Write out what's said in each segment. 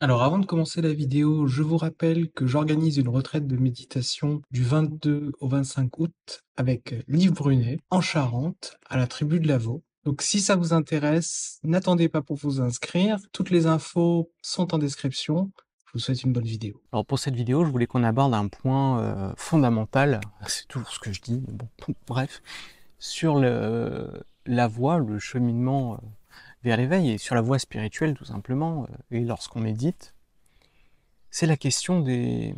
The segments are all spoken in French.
Alors avant de commencer la vidéo, je vous rappelle que j'organise une retraite de méditation du 22 au 25 août avec Liv Brunet en Charente à la tribu de Lavaux. Donc si ça vous intéresse, n'attendez pas pour vous inscrire. Toutes les infos sont en description. Je vous souhaite une bonne vidéo. Alors pour cette vidéo, je voulais qu'on aborde un point euh, fondamental, c'est toujours ce que je dis, bon, bref, sur le, la voie, le cheminement euh, vers l'éveil et sur la voie spirituelle tout simplement, euh, et lorsqu'on médite, c'est la question des,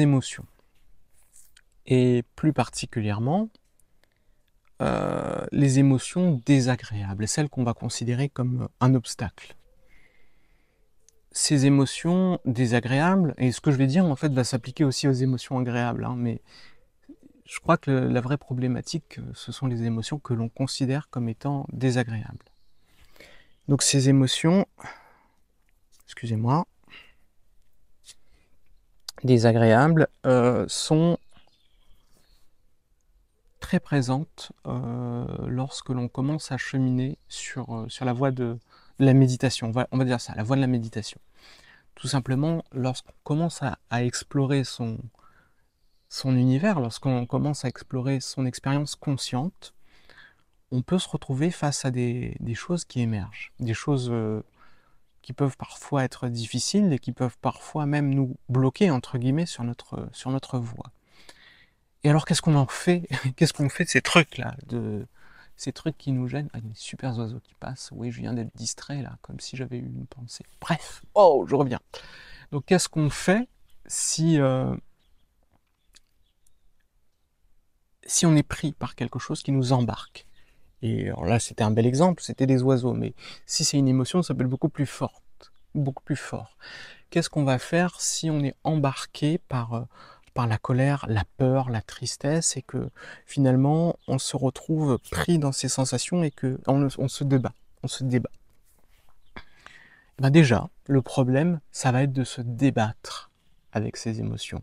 émotions. Et plus particulièrement, euh, les émotions désagréables, celles qu'on va considérer comme euh, un obstacle. Ces émotions désagréables, et ce que je vais dire en fait va s'appliquer aussi aux émotions agréables, hein, mais je crois que la vraie problématique, ce sont les émotions que l'on considère comme étant désagréables. Donc ces émotions, excusez-moi, désagréables, euh, sont très présentes euh, lorsque l'on commence à cheminer sur, euh, sur la voie de, la méditation. On va, on va, dire ça, la voie de la méditation. Tout simplement, lorsqu'on commence à, à, explorer son, son univers, lorsqu'on commence à explorer son expérience consciente, on peut se retrouver face à des, choses qui émergent, des choses euh, qui peuvent parfois être difficiles et qui peuvent parfois même nous bloquer, entre guillemets, sur notre, sur notre voie. Et alors, qu'est-ce qu'on en fait Qu'est-ce qu'on fait de ces trucs-là de Ces trucs qui nous gênent Ah, des super oiseaux qui passent. Oui, je viens d'être distrait, là, comme si j'avais eu une pensée. Bref, oh, je reviens. Donc, qu'est-ce qu'on fait si... Euh, si on est pris par quelque chose qui nous embarque et là, c'était un bel exemple, c'était des oiseaux, mais si c'est une émotion, ça peut être beaucoup plus forte, beaucoup plus fort. Qu'est-ce qu'on va faire si on est embarqué par, euh, par la colère, la peur, la tristesse, et que finalement, on se retrouve pris dans ces sensations et que on, on se débat, on se débat eh ben Déjà, le problème, ça va être de se débattre avec ces émotions.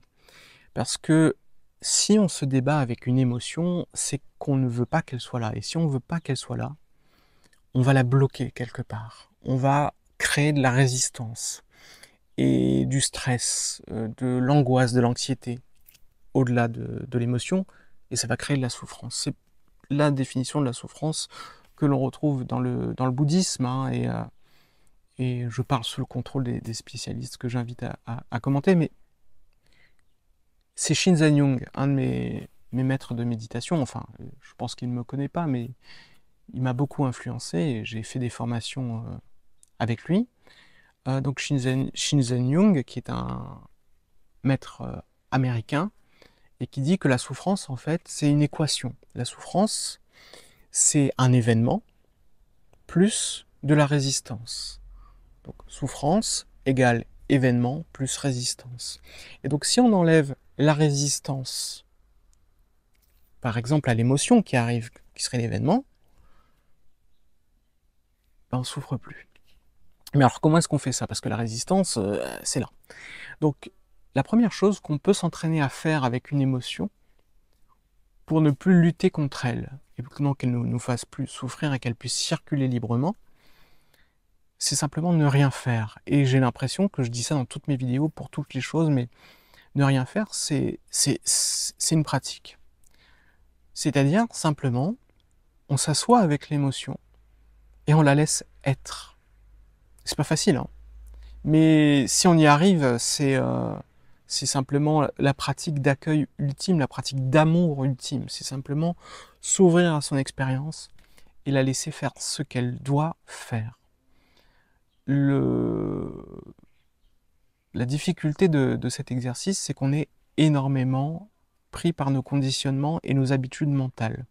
Parce que si on se débat avec une émotion, c'est qu'on ne veut pas qu'elle soit là. Et si on ne veut pas qu'elle soit là, on va la bloquer quelque part. On va créer de la résistance et du stress, euh, de l'angoisse, de l'anxiété, au-delà de, l'émotion, et ça va créer de la souffrance. C'est la définition de la souffrance que l'on retrouve dans le, dans le bouddhisme, hein, euh, et, je parle sous le contrôle des, spécialistes que j'invite à, à commenter, mais c'est Shinzen Yung, un de mes, mes, maîtres de méditation. Enfin, je pense qu'il ne me connaît pas, mais il m'a beaucoup influencé. J'ai fait des formations euh, avec lui. Euh, donc Shinzen, Yung, qui est un maître euh, américain, et qui dit que la souffrance, en fait, c'est une équation. La souffrance, c'est un événement plus de la résistance. Donc souffrance égale événement plus résistance. Et donc si on enlève la résistance, par exemple à l'émotion qui arrive, qui serait l'événement, ben on souffre plus. Mais alors comment est-ce qu'on fait ça Parce que la résistance, euh, c'est là. Donc la première chose qu'on peut s'entraîner à faire avec une émotion, pour ne plus lutter contre elle, et pour qu'elle ne nous fasse plus souffrir et qu'elle puisse circuler librement, c'est simplement ne rien faire. Et j'ai l'impression que je dis ça dans toutes mes vidéos, pour toutes les choses, mais ne rien faire, c'est une pratique. C'est-à-dire, simplement, on s'assoit avec l'émotion et on la laisse être. C'est pas facile, hein. Mais si on y arrive, euh, c'est simplement la pratique d'accueil ultime, la pratique d'amour ultime. C'est simplement s'ouvrir à son expérience et la laisser faire ce qu'elle doit faire la difficulté de, cet exercice, c'est qu'on est énormément pris par nos conditionnements et nos habitudes mentales.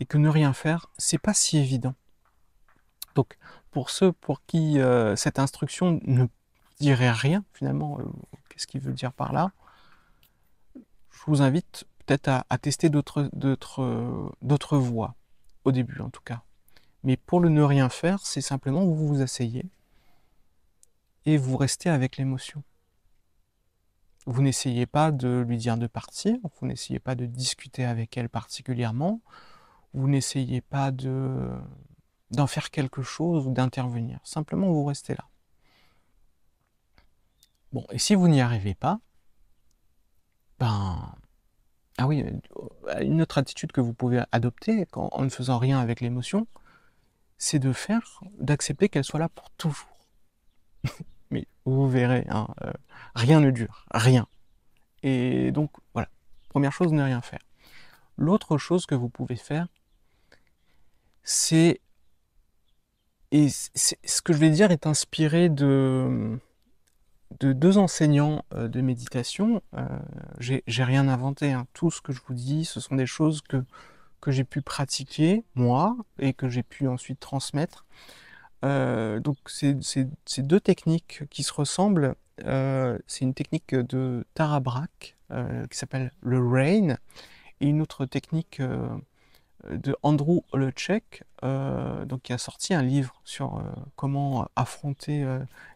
Et que ne rien faire, c'est pas si évident. Donc, pour ceux pour qui euh, cette instruction ne dirait rien, finalement, euh, qu'est-ce qu'il veut dire par là Je vous invite peut-être à, tester d'autres voies, au début en tout cas. Mais pour le ne rien faire, c'est simplement vous vous asseyez et vous restez avec l'émotion. Vous n'essayez pas de lui dire de partir, vous n'essayez pas de discuter avec elle particulièrement, vous n'essayez pas de d'en faire quelque chose ou d'intervenir. Simplement, vous restez là. Bon, et si vous n'y arrivez pas, ben, ah oui, euh, une autre attitude que vous pouvez adopter en ne faisant rien avec l'émotion, c'est de faire, d'accepter qu'elle soit là pour toujours. mais vous verrez, hein, euh, rien ne dure, rien. Et donc voilà, première chose, ne rien faire. L'autre chose que vous pouvez faire, c'est et ce que je vais dire est inspiré de, deux enseignants euh, de méditation. Euh, j'ai rien inventé. Hein. Tout ce que je vous dis, ce sont des choses que, que j'ai pu pratiquer, moi, et que j'ai pu ensuite transmettre euh, donc ces, deux techniques qui se ressemblent, euh, c'est une technique de Tara Brach euh, qui s'appelle le Rain et une autre technique de Andrew Olechek, donc qui a sorti un livre sur comment affronter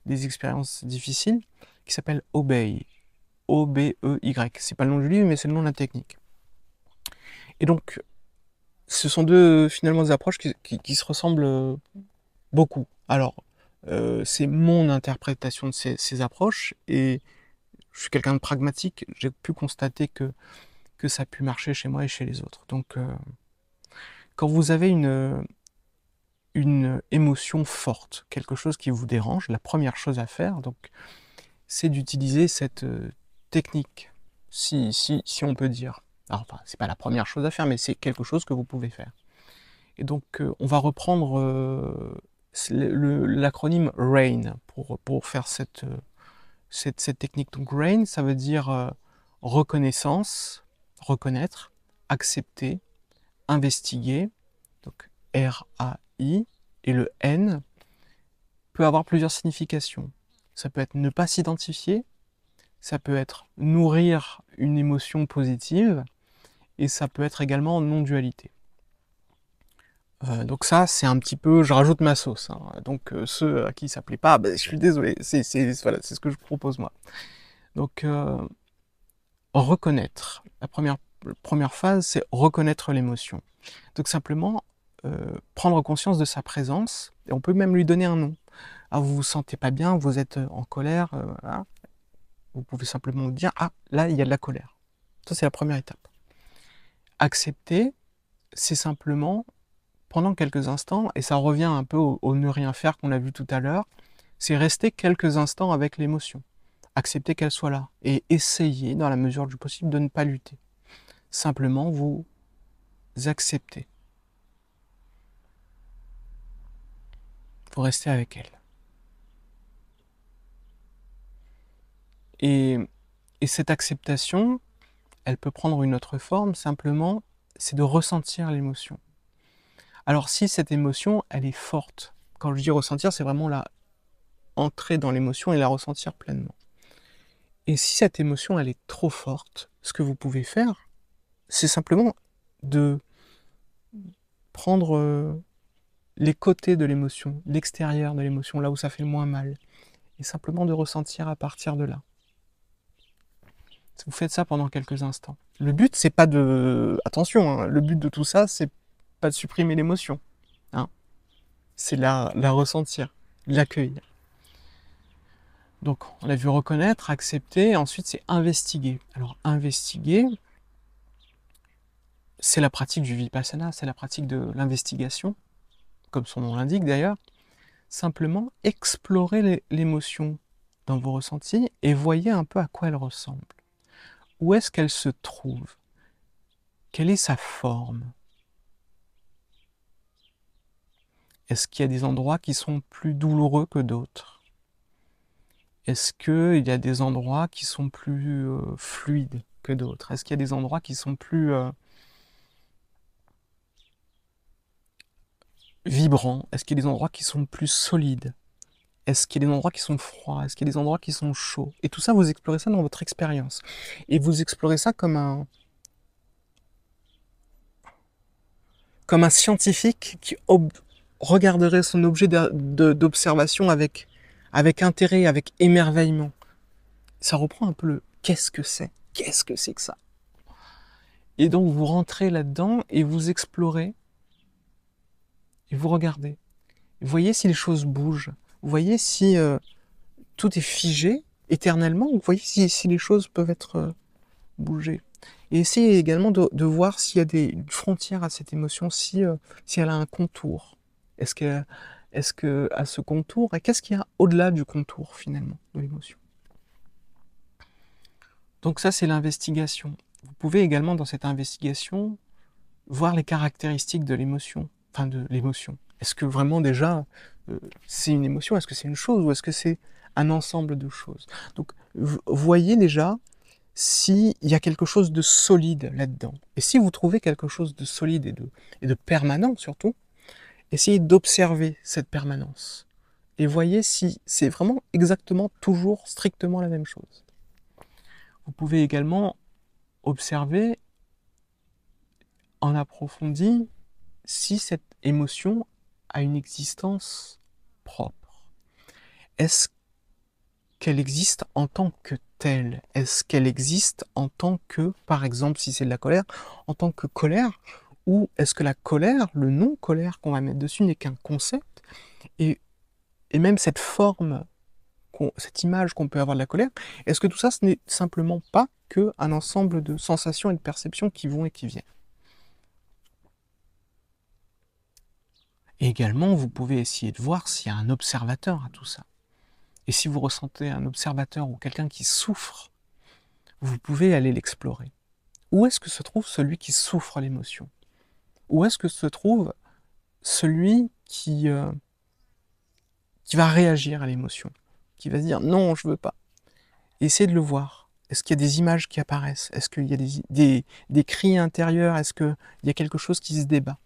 des expériences difficiles qui s'appelle Obey. O-B-E-Y. C'est pas le nom du livre, mais c'est le nom de la technique. Et donc, ce sont deux finalement des approches qui, qui se ressemblent beaucoup. Alors, euh, c'est mon interprétation de ces, approches et je suis quelqu'un de pragmatique. J'ai pu constater que, que ça a pu marcher chez moi et chez les autres. Donc, euh, quand vous avez une, une émotion forte, quelque chose qui vous dérange, la première chose à faire, donc, c'est d'utiliser cette euh, technique, si, si, si on peut dire. Alors, enfin, c'est pas la première chose à faire, mais c'est quelque chose que vous pouvez faire. Et donc, on va reprendre l'acronyme RAIN pour, faire euh, cette, technique. Donc RAIN, ça veut dire euh, reconnaissance, reconnaître, accepter, investiguer. Donc R-A-I et le N peut avoir plusieurs significations. Ça peut être ne pas s'identifier, ça peut être nourrir une émotion positive, et ça peut être également non-dualité. Euh, donc ça, c'est un petit peu, je rajoute ma sauce. Hein. Donc euh, ceux euh, à qui ça plaît pas, bah, je suis désolé, c'est voilà, ce que je propose moi. Donc reconnaître. La première, phase, c'est reconnaître l'émotion. Donc simplement prendre conscience de sa présence, et on peut même lui donner un nom. Ah, vous vous sentez pas bien, vous êtes en colère, vous pouvez simplement dire, ah, là, il y a de la colère. Ça, c'est la première étape. Accepter, c'est simplement pendant quelques instants, et ça revient un peu au, ne rien faire qu'on a vu tout à l'heure, c'est rester quelques instants avec l'émotion, accepter qu'elle soit là, et essayer, dans la mesure du possible, de ne pas lutter. Simplement, vous acceptez. Vous restez avec elle. et, cette acceptation, elle peut prendre une autre forme, simplement, c'est de ressentir l'émotion, alors si cette émotion, elle est forte, quand je dis ressentir, c'est vraiment la entrer dans l'émotion et la ressentir pleinement. Et si cette émotion, elle est trop forte, ce que vous pouvez faire, c'est simplement de prendre euh, les côtés de l'émotion, l'extérieur de l'émotion, là où ça fait le moins mal, et simplement de ressentir à partir de là. Vous faites ça pendant quelques instants. Le but, c'est pas de. Attention, hein, le but de tout ça, c'est pas de supprimer l'émotion. Hein. C'est la, la ressentir, l'accueillir. Donc on l'a vu reconnaître, accepter, ensuite c'est investiguer. Alors investiguer, c'est la pratique du vipassana, c'est la pratique de l'investigation, comme son nom l'indique d'ailleurs. Simplement explorer l'émotion dans vos ressentis et voyez un peu à quoi elle ressemble. Où est-ce qu'elle se trouve Quelle est sa forme Est-ce qu'il y a des endroits qui sont plus douloureux que d'autres euh, Est-ce qu'il y a des endroits qui sont plus fluides que d'autres Est-ce qu'il y a des endroits qui sont plus vibrants Est-ce qu'il y a des endroits qui sont plus solides est-ce qu'il y a des endroits qui sont froids Est-ce qu'il y a des endroits qui sont chauds Et tout ça, vous explorez ça dans votre expérience. Et vous explorez ça comme un... comme un scientifique qui, regarderait son objet d'observation avec, avec intérêt, avec émerveillement. Ça reprend un peu le qu'est-ce que c'est Qu'est-ce que c'est que ça Et donc vous rentrez là-dedans et vous explorez et vous regardez. Vous voyez si les choses bougent. Vous voyez si euh, tout est figé éternellement. Vous voyez si, les choses peuvent être euh, bougées. Et essayez également de, voir s'il y a des frontières à cette émotion, si, euh, si elle a un contour. Est-ce que, est-ce que à ce contour, et qu'est-ce qu'il y a au-delà du contour finalement de l'émotion Donc ça, c'est l'investigation. Vous pouvez également dans cette investigation voir les caractéristiques de l'émotion, enfin de l'émotion. Est-ce que vraiment déjà euh, c'est une émotion Est-ce que c'est une chose ou est-ce que c'est un ensemble de choses Donc voyez déjà s'il y a quelque chose de solide là-dedans. Et si vous trouvez quelque chose de solide et de, et de permanent surtout, Essayez d'observer cette permanence et voyez si c'est vraiment exactement toujours strictement la même chose. Vous pouvez également observer en approfondi si cette émotion a une existence propre. Est-ce qu'elle existe en tant que telle Est-ce qu'elle existe en tant que, par exemple, si c'est de la colère, en tant que colère ou est-ce que la colère, le non-colère qu'on va mettre dessus n'est qu'un concept et, même cette forme, cette image qu'on peut avoir de la colère, est-ce que tout ça, ce n'est simplement pas qu'un ensemble de sensations et de perceptions qui vont et qui viennent Et également, vous pouvez essayer de voir s'il y a un observateur à tout ça. Et si vous ressentez un observateur ou quelqu'un qui souffre, vous pouvez aller l'explorer. Où est-ce que se trouve celui qui souffre l'émotion où est-ce que se trouve celui qui, euh, qui va réagir à l'émotion, qui va se dire non, je veux pas. Essayez de le voir. Est-ce qu'il y a des images qui apparaissent Est-ce qu'il y a des, des, des cris intérieurs Est-ce qu'il y a quelque chose qui se débat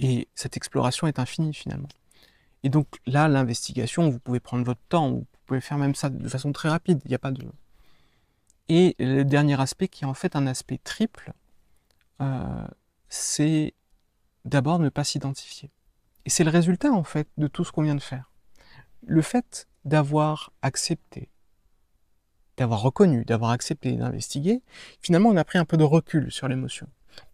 Et cette exploration est infinie finalement. Et donc là, l'investigation, vous pouvez prendre votre temps, vous pouvez faire même ça de façon très rapide, il n'y a pas de, et le dernier aspect, qui est en fait un aspect triple, euh, c'est d'abord ne pas s'identifier. Et c'est le résultat, en fait, de tout ce qu'on vient de faire. Le fait d'avoir accepté, d'avoir reconnu, d'avoir accepté d'investiguer, finalement, on a pris un peu de recul sur l'émotion.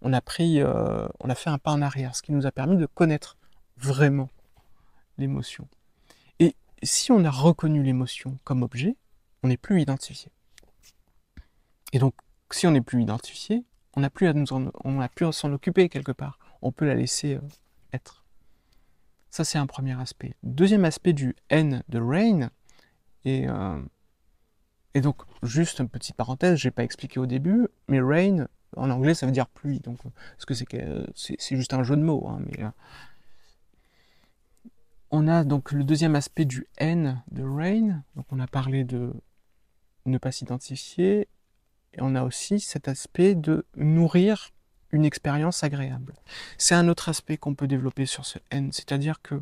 On a pris, euh, on a fait un pas en arrière, ce qui nous a permis de connaître vraiment l'émotion. Et si on a reconnu l'émotion comme objet, on n'est plus identifié. Et donc, si on n'est plus identifié, on n'a plus à on a plus s'en occuper quelque part. On peut la laisser euh, être. Ça, c'est un premier aspect. Deuxième aspect du N de Rain, et, euh, et donc, juste une petite parenthèse, je n'ai pas expliqué au début, mais Rain, en anglais, ça veut dire pluie. Donc, que c'est c'est juste un jeu de mots. Hein, mais, euh, on a donc le deuxième aspect du N de Rain. Donc, on a parlé de ne pas s'identifier, et on a aussi cet aspect de nourrir une expérience agréable. C'est un autre aspect qu'on peut développer sur ce N, c'est-à-dire que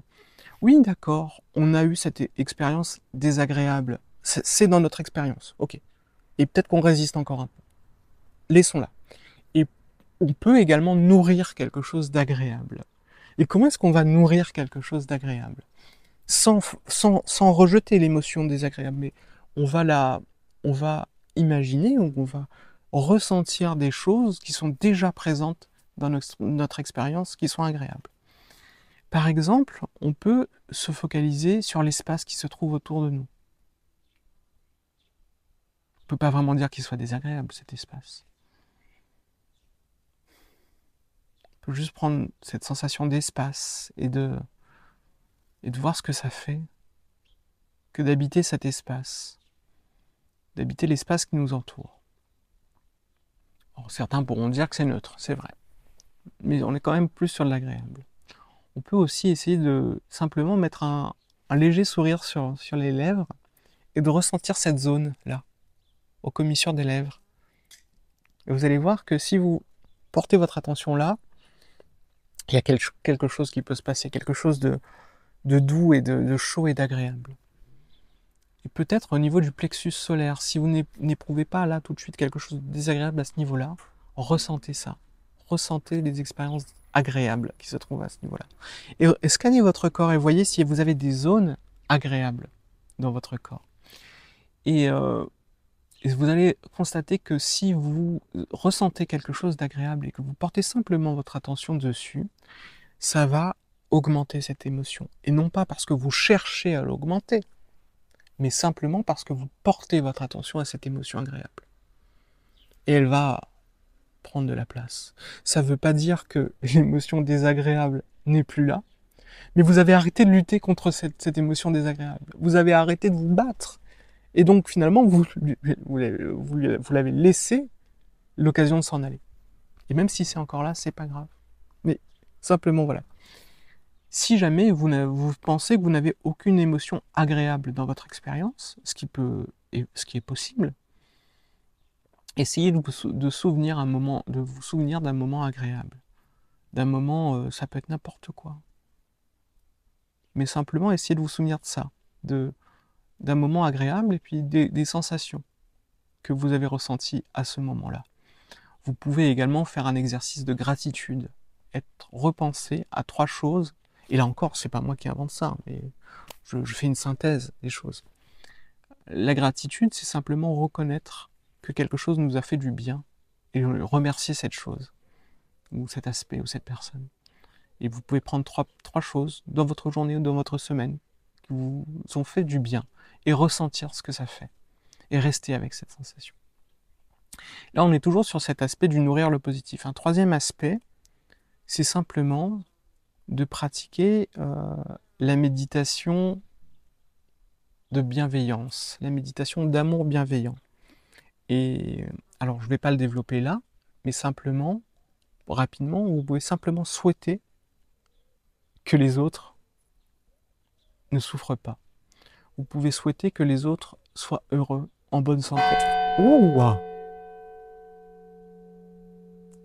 oui, d'accord, on a eu cette expérience désagréable, c'est dans notre expérience, ok. Et peut-être qu'on résiste encore un peu. Laissons-la. Et on peut également nourrir quelque chose d'agréable. Et comment est-ce qu'on va nourrir quelque chose d'agréable sans, sans, rejeter l'émotion désagréable, mais on va la, on va imaginer ou on va ressentir des choses qui sont déjà présentes dans notre, expérience, qui sont agréables. Par exemple, on peut se focaliser sur l'espace qui se trouve autour de nous. On ne peut pas vraiment dire qu'il soit désagréable, cet espace. On peut juste prendre cette sensation d'espace et de, et de voir ce que ça fait que d'habiter cet espace d'habiter l'espace qui nous entoure. certains pourront dire que c'est neutre, c'est vrai. Mais on est quand même plus sur l'agréable. On peut aussi essayer de simplement mettre un, léger sourire sur, les lèvres et de ressentir cette zone-là, aux commissures des lèvres. Et vous allez voir que si vous portez votre attention là, il y a quelque chose qui peut se passer, quelque chose de, doux et de chaud et d'agréable et peut-être au niveau du plexus solaire. Si vous n'éprouvez pas là tout de suite quelque chose de désagréable à ce niveau-là, ressentez ça. Ressentez les expériences agréables qui se trouvent à ce niveau-là. Et, scannez votre corps et voyez si vous avez des zones agréables dans votre corps. et euh, vous allez constater que si vous euh, ressentez quelque chose d'agréable et que vous portez simplement votre attention dessus, ça va augmenter cette émotion. Et non pas parce que vous cherchez à l'augmenter, mais simplement parce que vous portez votre attention à cette émotion agréable. Et elle va prendre de la place. Ça ne veut pas dire que l'émotion désagréable n'est plus là, mais vous avez arrêté de lutter contre cette, émotion désagréable. Vous avez arrêté de vous battre. Et donc finalement, vous, vous, vous l'avez laissé l'occasion de s'en aller. Et même si c'est encore là, c'est pas grave. Mais simplement voilà, si jamais vous, pensez que vous n'avez aucune émotion agréable dans votre expérience, ce qui, peut, ce qui est possible, essayez de vous, souvenir moment, de vous souvenir d'un moment agréable. D'un moment, euh, ça peut être n'importe quoi. Mais simplement, essayez de vous souvenir de ça, de, d'un moment agréable et puis des, des sensations que vous avez ressenties à ce moment-là. Vous pouvez également faire un exercice de gratitude, être repensé à trois choses et là encore, c'est pas moi qui invente ça, mais je, fais une synthèse des choses. La gratitude, c'est simplement reconnaître que quelque chose nous a fait du bien et remercier cette chose, ou cet aspect, ou cette personne. Et vous pouvez prendre trois, trois choses dans votre journée ou dans votre semaine qui vous ont fait du bien et ressentir ce que ça fait et rester avec cette sensation. Là, on est toujours sur cet aspect du nourrir le positif. Un troisième aspect, c'est simplement de pratiquer euh, la méditation de bienveillance, la méditation d'amour bienveillant. Et euh, alors, je ne vais pas le développer là, mais simplement, rapidement, vous pouvez simplement souhaiter que les autres ne souffrent pas. Vous pouvez souhaiter que les autres soient heureux, en bonne santé. Ouh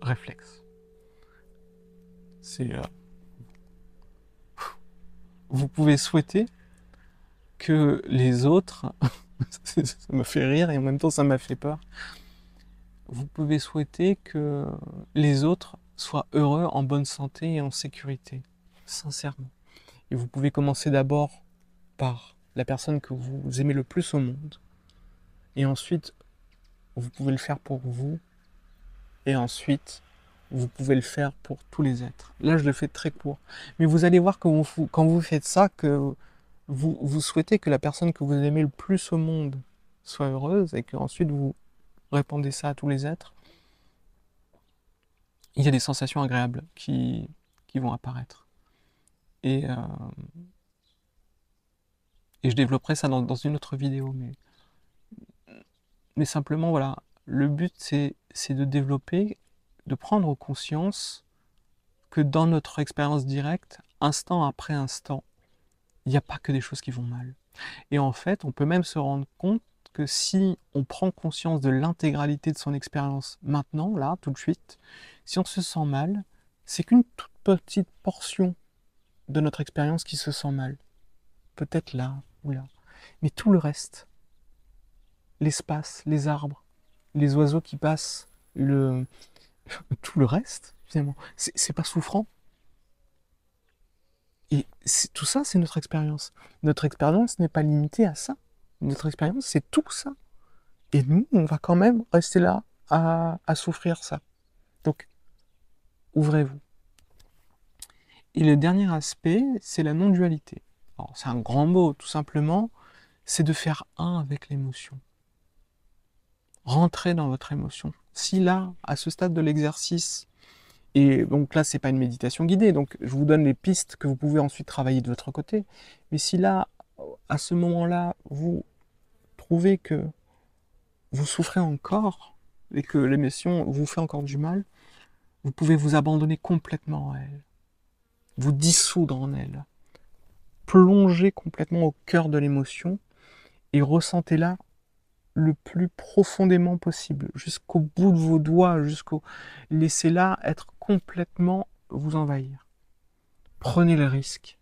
Réflexe. C'est... Euh, vous pouvez souhaiter que les autres, ça me fait rire et en même temps ça m'a fait peur, vous pouvez souhaiter que les autres soient heureux, en bonne santé et en sécurité, sincèrement. Et vous pouvez commencer d'abord par la personne que vous aimez le plus au monde, et ensuite vous pouvez le faire pour vous, et ensuite vous pouvez le faire pour tous les êtres. Là, je le fais très court. Mais vous allez voir que quand vous faites ça, que vous, souhaitez que la personne que vous aimez le plus au monde soit heureuse et qu'ensuite vous répondez ça à tous les êtres, il y a des sensations agréables qui, qui vont apparaître. Et, euh, et je développerai ça dans, une autre vidéo. Mais, mais simplement, voilà, le but c'est de développer de prendre conscience que dans notre expérience directe, instant après instant, il n'y a pas que des choses qui vont mal. Et en fait, on peut même se rendre compte que si on prend conscience de l'intégralité de son expérience maintenant, là, tout de suite, si on se sent mal, c'est qu'une toute petite portion de notre expérience qui se sent mal. Peut-être là ou là. Mais tout le reste, l'espace, les arbres, les oiseaux qui passent, le, tout le reste, finalement, c'est pas souffrant. Et tout ça, c'est notre expérience. Notre expérience n'est pas limitée à ça. Notre expérience, c'est tout ça. Et nous, on va quand même rester là à, à souffrir ça. Donc, ouvrez-vous. Et le dernier aspect, c'est la non-dualité. c'est un grand mot, tout simplement, c'est de faire un avec l'émotion. Rentrez dans votre émotion. Si là, à ce stade de l'exercice, et donc là, c'est pas une méditation guidée, donc je vous donne les pistes que vous pouvez ensuite travailler de votre côté. Mais si là, à ce moment-là, vous trouvez que vous souffrez encore et que l'émission vous fait encore du mal, vous pouvez vous abandonner complètement à elle, vous dissoudre en elle, plonger complètement au cœur de l'émotion et ressentez-la le plus profondément possible, jusqu'au bout de vos doigts, jusqu'au laissez-la être complètement vous envahir. Prenez le risque.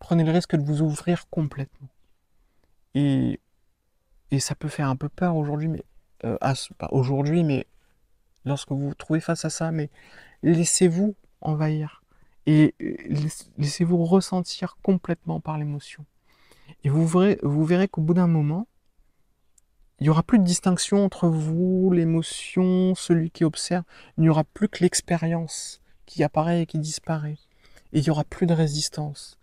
Prenez le risque de vous ouvrir complètement. Et et ça peut faire un peu peur aujourd'hui, mais euh, pas aujourd'hui, mais lorsque vous vous trouvez face à ça, mais laissez-vous envahir et euh, laissez-vous ressentir complètement par l'émotion. Et vous vous verrez qu'au bout d'un moment, il n'y aura plus de distinction entre vous, l'émotion, celui qui observe. Il n'y aura plus que l'expérience qui apparaît et qui disparaît. Et il n'y aura plus de résistance.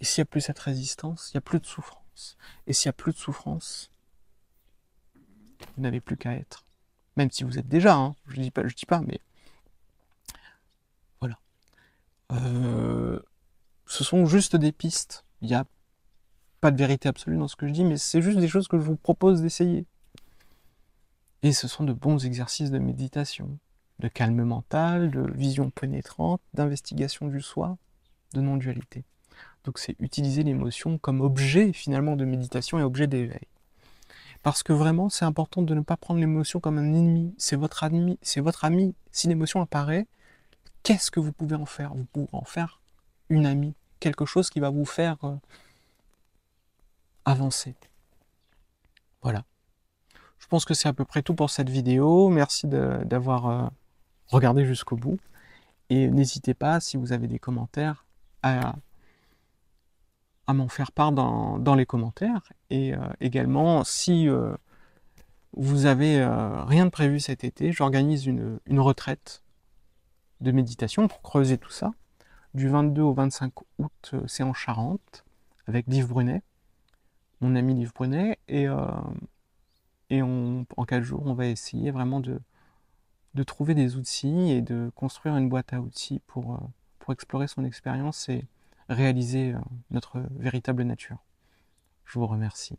Et s'il n'y a plus cette résistance, il n'y a plus de souffrance. Et s'il n'y a plus de souffrance, vous n'avez plus qu'à être. Même si vous êtes déjà, hein. je dis pas, je dis pas, mais voilà. Euh, ce sont juste des pistes. Il y a pas de vérité absolue dans ce que je dis, mais c'est juste des choses que je vous propose d'essayer. Et ce sont de bons exercices de méditation, de calme mental, de vision pénétrante, d'investigation du soi, de non-dualité. Donc c'est utiliser l'émotion comme objet finalement de méditation et objet d'éveil. Parce que vraiment, c'est important de ne pas prendre l'émotion comme un ennemi. C'est votre ami, c'est votre ami. Si l'émotion apparaît, qu'est-ce que vous pouvez en faire Vous pouvez en faire une amie, quelque chose qui va vous faire euh, avancer. Voilà. Je pense que c'est à peu près tout pour cette vidéo. Merci d'avoir euh, regardé jusqu'au bout. Et n'hésitez pas, si vous avez des commentaires, à, à m'en faire part dans, les commentaires. Et euh, également, si euh, vous avez rien de prévu cet été, j'organise une, une retraite de méditation pour creuser tout ça. Du 22 au 25 août, c'est en Charente, avec Yves Brunet mon ami Liv Brunet. Et, euh, et en quatre jours, on va essayer vraiment de, de trouver des outils et de construire une boîte à outils pour, euh, pour explorer son expérience et réaliser euh, notre véritable nature. Je vous remercie.